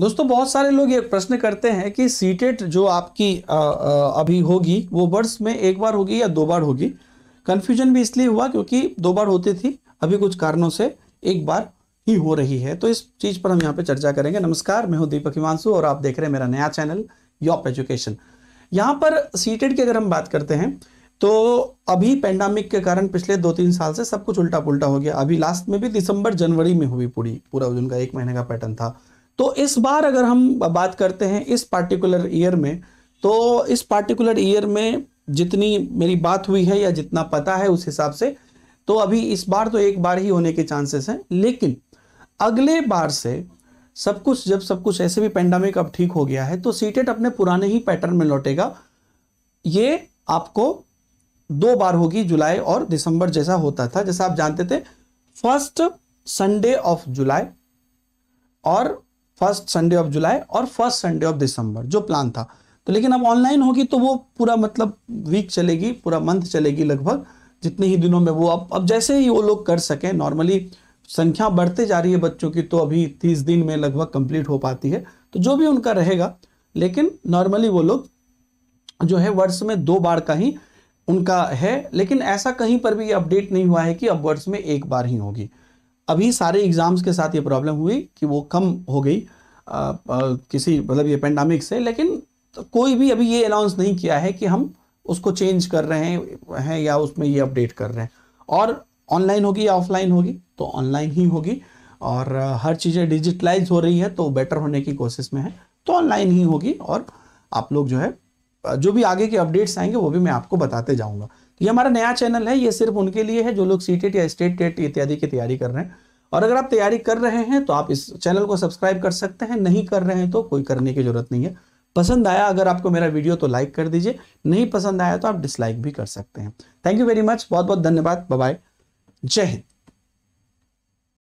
दोस्तों बहुत सारे लोग ये प्रश्न करते हैं कि सीटेट जो आपकी आ, आ, अभी होगी वो वर्ष में एक बार होगी या दो बार होगी कन्फ्यूजन भी इसलिए हुआ क्योंकि दो बार होती थी अभी कुछ कारणों से एक बार ही हो रही है तो इस चीज़ पर हम यहाँ पे चर्चा करेंगे नमस्कार मैं हूँ दीपक हिमांशु और आप देख रहे हैं मेरा नया चैनल यॉप एजुकेशन यहाँ पर सीटेड की अगर हम बात करते हैं तो अभी पेंडामिक के कारण पिछले दो तीन साल से सब कुछ उल्टा पुलटा हो गया अभी लास्ट में भी दिसंबर जनवरी में हुई पूरी पूरा उनका एक महीने का पैटर्न था तो इस बार अगर हम बात करते हैं इस पार्टिकुलर ईयर में तो इस पार्टिकुलर ईयर में जितनी मेरी बात हुई है या जितना पता है उस हिसाब से तो अभी इस बार तो एक बार ही होने के चांसेस हैं लेकिन अगले बार से सब कुछ जब सब कुछ ऐसे भी पेंडामिक अब ठीक हो गया है तो सीटेट अपने पुराने ही पैटर्न में लौटेगा ये आपको दो बार होगी जुलाई और दिसंबर जैसा होता था जैसा आप जानते थे फर्स्ट संडे ऑफ जुलाई और फर्स्ट संडे ऑफ जुलाई और फर्स्ट संडे ऑफ दिसंबर जो प्लान था तो लेकिन अब ऑनलाइन होगी तो वो पूरा मतलब वीक चलेगी पूरा मंथ चलेगी लगभग जितने ही दिनों में वो अब अब जैसे ही वो लोग कर सकें नॉर्मली संख्या बढ़ते जा रही है बच्चों की तो अभी तीस दिन में लगभग कंप्लीट हो पाती है तो जो भी उनका रहेगा लेकिन नॉर्मली वो लोग जो है वर्ष में दो बार का ही उनका है लेकिन ऐसा कहीं पर भी ये अपडेट नहीं हुआ है कि अब वर्ष में एक बार ही होगी अभी सारे एग्ज़ाम्स के साथ ये प्रॉब्लम हुई कि वो कम हो गई आ, आ, किसी मतलब ये पेंडामिक से लेकिन तो कोई भी अभी ये अनाउंस नहीं किया है कि हम उसको चेंज कर रहे हैं हैं या उसमें ये अपडेट कर रहे हैं और ऑनलाइन होगी या ऑफलाइन होगी तो ऑनलाइन ही होगी और हर चीज़ें डिजिटलाइज हो रही है तो बेटर होने की कोशिश में है तो ऑनलाइन ही होगी और आप लोग जो है जो भी आगे के अपडेट्स आएंगे वो भी मैं आपको बताते जाऊँगा ये हमारा नया चैनल है ये सिर्फ उनके लिए है जो लोग सी टेट या स्टेट टेट इत्यादि की तैयारी कर रहे हैं और अगर आप तैयारी कर रहे हैं तो आप इस चैनल को सब्सक्राइब कर सकते हैं नहीं कर रहे हैं तो कोई करने की ज़रूरत नहीं है पसंद आया अगर आपको मेरा वीडियो तो लाइक कर दीजिए नहीं पसंद आया तो आप डिसलाइक भी कर सकते हैं थैंक यू वेरी मच बहुत बहुत धन्यवाद बाय जय हिंद